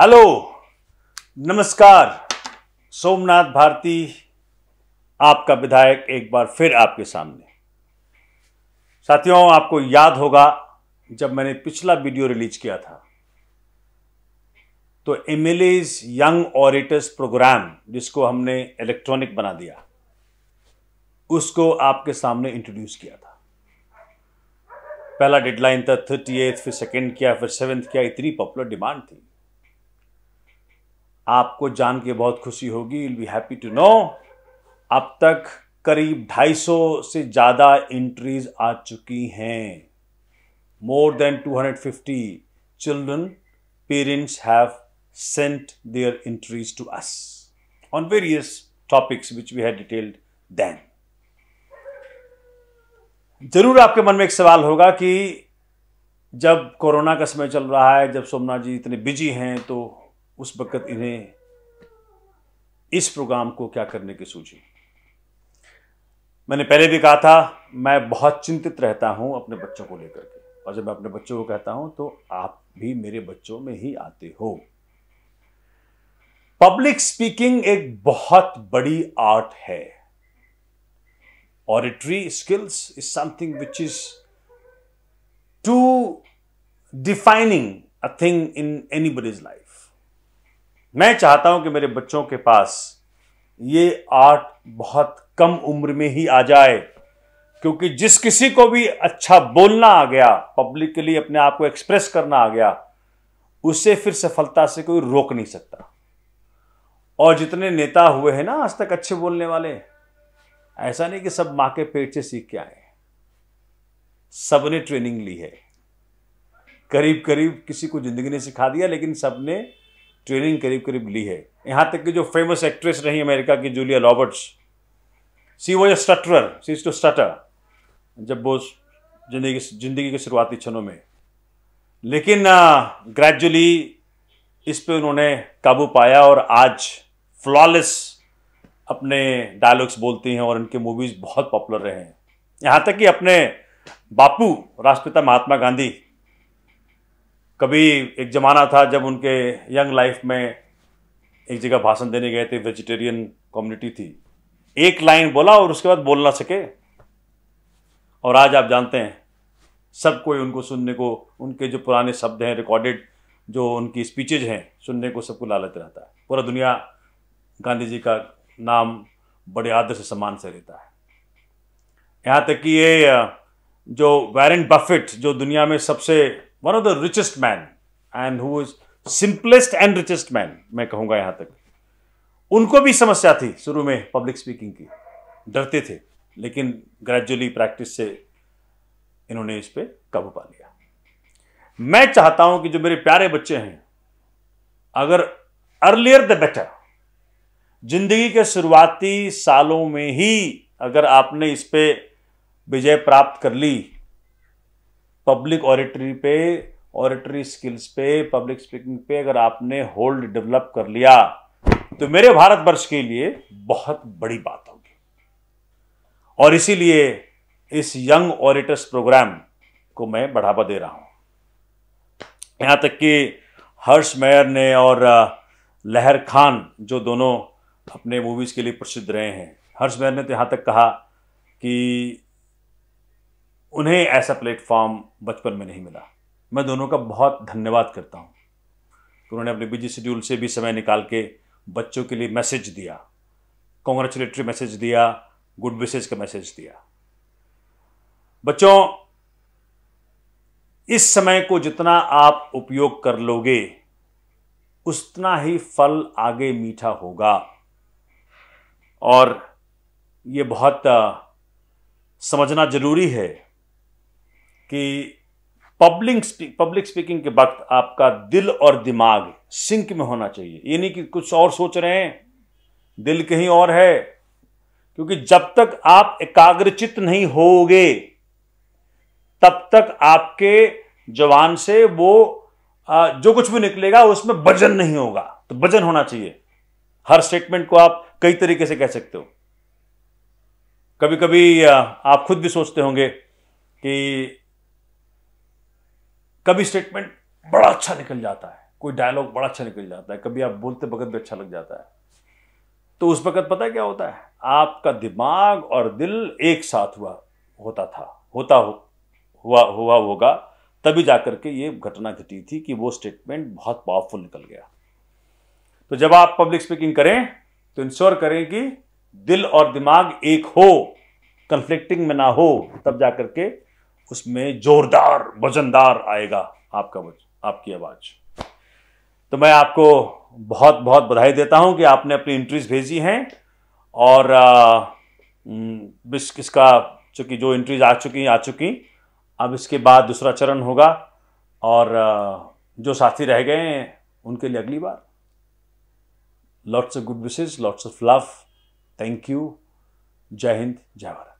hello नमस्कार सोमनाथ भारती आपका विधायक एक बार फिर आपके सामने साथियों आपको याद होगा जब मैंने पिछला वीडियो रिलीज किया था तो एम यंग ऑरिटर्स प्रोग्राम जिसको हमने इलेक्ट्रॉनिक बना दिया उसको आपके सामने इंट्रोड्यूस किया था पहला डेडलाइन था थर्टी एथ फिर सेकेंड किया फिर सेवेंथ किया इतनी पॉपुलर डिमांड थी आपको जान के बहुत खुशी होगी will be happy to know अब तक करीब 250 से ज़्यादा एंट्रीज आ चुकी हैं more than 250 children parents have sent their entries to us on various topics which we had detailed then जरूर आपके मन में एक सवाल होगा कि जब कोरोना का समय चल रहा है जब सोमनाथ जी इतने बिजी हैं तो उस वक़्त इन्हें इस प्रोग्राम को क्या करने की सूझी मैंने पहले भी कहा था मैं बहुत चिंतित रहता हूं अपने बच्चों को लेकर के और जब मैं अपने बच्चों को कहता हूं तो आप भी मेरे बच्चों में ही आते हो पब्लिक स्पीकिंग एक बहुत बड़ी आर्ट है skills is something which is to defining a thing in anybody's life मैं चाहता हूं कि मेरे बच्चों के पास ये आर्ट बहुत कम उम्र में ही आ जाए क्योंकि जिस किसी को भी अच्छा बोलना आ गया पब्लिकली अपने आप को एक्सप्रेस करना आ गया उसे फिर सफलता से कोई रोक नहीं सकता और जितने नेता हुए हैं ना आज तक अच्छे बोलने वाले ऐसा नहीं कि सब माँ के पेट से सीख के आए सबने ट्रेनिंग ली है करीब करीब किसी को जिंदगी ने सिखा दिया लेकिन सबने ट्रेनिंग करीब करीब ली है यहाँ तक कि जो फेमस एक्ट्रेस रही अमेरिका की Julia Roberts she was stutterer she to stutter जब वो जिंदगी जिंदगी के शुरुआती क्षणों में लेकिन ग्रेजुअली इस पे उन्होंने काबू पाया और आज फ्लॉलेस अपने डायलॉग्स बोलती हैं और उनके मूवीज़ बहुत पॉपुलर रहे हैं यहाँ तक कि अपने बापू राष्ट्रपिता महात्मा गांधी कभी एक ज़माना था जब उनके यंग लाइफ में एक जगह भाषण देने गए थे वेजिटेरियन कम्युनिटी थी एक लाइन बोला और उसके बाद बोल ना सके और आज आप जानते हैं सब कोई उनको सुनने को उनके जो पुराने शब्द हैं रिकॉर्डेड जो उनकी स्पीचेज हैं सुनने को सबको लालच रहता है पूरा दुनिया गांधी जी का नाम बड़े आदर से सम्मान से लेता है यहाँ तक कि ये जो वैरेंट बफेट जो दुनिया में सबसे one of the richest man and who is simplest and richest man मैं कहूंगा यहां तक उनको भी समस्या थी शुरू में पब्लिक स्पीकिंग की डरते थे लेकिन ग्रेजुअली प्रैक्टिस से इन्होंने इस पर काबू पा लिया मैं चाहता हूं कि जो मेरे प्यारे बच्चे हैं अगर अर्लियर द बेटर जिंदगी के शुरुआती सालों में ही अगर आपने इस पर विजय प्राप्त कर ली पब्लिक ऑरेटरी पे ऑरेटरी स्किल्स पे पब्लिक स्पीकिंग पे अगर आपने होल्ड डेवलप कर लिया तो मेरे भारतवर्ष के लिए बहुत बड़ी बात होगी और इसीलिए इस यंग ऑरिटर्स प्रोग्राम को मैं बढ़ावा दे रहा हूं यहां तक कि हर्ष मेयर ने और लहर खान जो दोनों अपने मूवीज़ के लिए प्रसिद्ध रहे हैं हर्ष मेयर ने तो यहां तक कहा कि उन्हें ऐसा प्लेटफॉर्म बचपन में नहीं मिला मैं दोनों का बहुत धन्यवाद करता हूँ कि उन्होंने अपने बिजी शेड्यूल से भी समय निकाल के बच्चों के लिए मैसेज दिया कॉन्ग्रेचुलेटरी मैसेज दिया गुड विशेज का मैसेज दिया बच्चों इस समय को जितना आप उपयोग कर लोगे उतना ही फल आगे मीठा होगा और ये बहुत समझना ज़रूरी है कि पब्लिक पब्लिक स्पीकिंग के वक्त आपका दिल और दिमाग सिंक में होना चाहिए ये नहीं कि कुछ और सोच रहे हैं दिल कहीं और है क्योंकि जब तक आप एकाग्रचित नहीं होगे तब तक आपके जवान से वो जो कुछ भी निकलेगा उसमें वजन नहीं होगा तो वजन होना चाहिए हर स्टेटमेंट को आप कई तरीके से कह सकते हो कभी कभी आप खुद भी सोचते होंगे कि कभी स्टेटमेंट बड़ा अच्छा निकल जाता है कोई डायलॉग बड़ा अच्छा निकल जाता है कभी आप बोलते वक्त भी अच्छा लग जाता है तो उस वक्त पता है क्या होता है आपका दिमाग और दिल एक साथ हुआ होता था होता हो हुआ हुआ होगा तभी जाकर के ये घटना घटी थी कि वो स्टेटमेंट बहुत पावरफुल निकल गया तो जब आप पब्लिक स्पीकिंग करें तो इंश्योर करें कि दिल और दिमाग एक हो कंफ्लिक्टिंग में ना हो तब जाकर के उसमें जोरदार वजनदार आएगा आपका आपकी आवाज़ तो मैं आपको बहुत बहुत बधाई देता हूं कि आपने अपनी इंट्रीज भेजी हैं और इसका चूंकि जो इंट्रीज आ चुकी आ चुकी अब इसके बाद दूसरा चरण होगा और जो साथी रह गए हैं उनके लिए अगली बार lots of good wishes lots of love thank you जय हिंद जय भारत